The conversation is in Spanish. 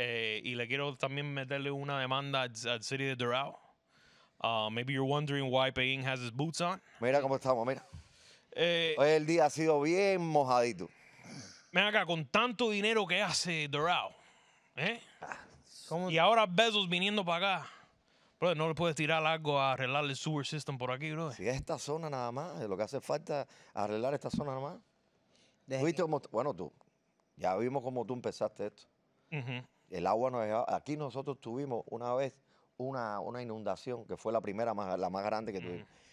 Eh, y le quiero también meterle una demanda al, City de Doral. Ah, maybe you're wondering why Payne has his boots on. Mira cómo estamos, mira. Eh, Hoy el día ha sido bien mojadito. Ven acá, con tanto dinero que hace Doral. ¿eh? Y ahora Bezos viniendo para acá. Bro, no le puedes tirar algo a arreglar el sewer system por aquí, bro. Si esta zona nada más, lo que hace falta arreglar esta zona nada más. bueno, tú, ya vimos cómo tú empezaste esto. El agua nos Aquí nosotros tuvimos una vez una, inundación que fue la primera, la más grande que tuvimos.